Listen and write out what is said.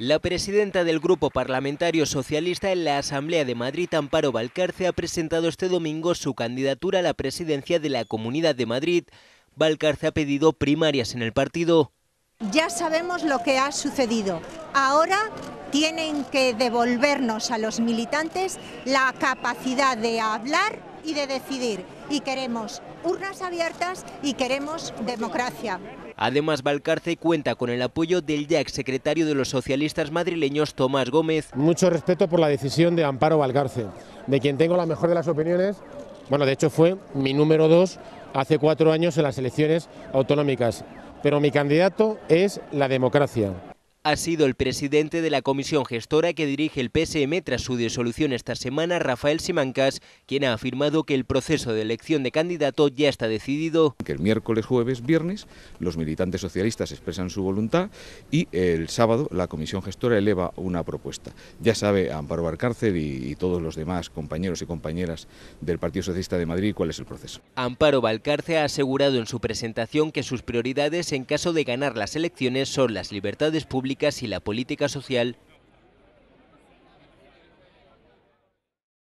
La presidenta del Grupo Parlamentario Socialista en la Asamblea de Madrid, Amparo Valcarce, ha presentado este domingo su candidatura a la presidencia de la Comunidad de Madrid. Valcarce ha pedido primarias en el partido. Ya sabemos lo que ha sucedido. Ahora tienen que devolvernos a los militantes la capacidad de hablar y de decidir. Y queremos urnas abiertas y queremos democracia. Además, Valcarce cuenta con el apoyo del ya ex secretario de los socialistas madrileños, Tomás Gómez. Mucho respeto por la decisión de Amparo Valcarce, de quien tengo la mejor de las opiniones. Bueno, de hecho fue mi número dos hace cuatro años en las elecciones autonómicas. Pero mi candidato es la democracia ha sido el presidente de la comisión gestora que dirige el PSM tras su disolución esta semana, Rafael Simancas, quien ha afirmado que el proceso de elección de candidato ya está decidido. Que el miércoles, jueves, viernes los militantes socialistas expresan su voluntad y el sábado la comisión gestora eleva una propuesta. Ya sabe Amparo Valcárcel y, todos los demás compañeros y compañeras del Partido Socialista de Madrid cuál es el proceso. Amparo Valcarce ha asegurado en su presentación que sus prioridades en caso de ganar las elecciones son las libertades públicas casi la política social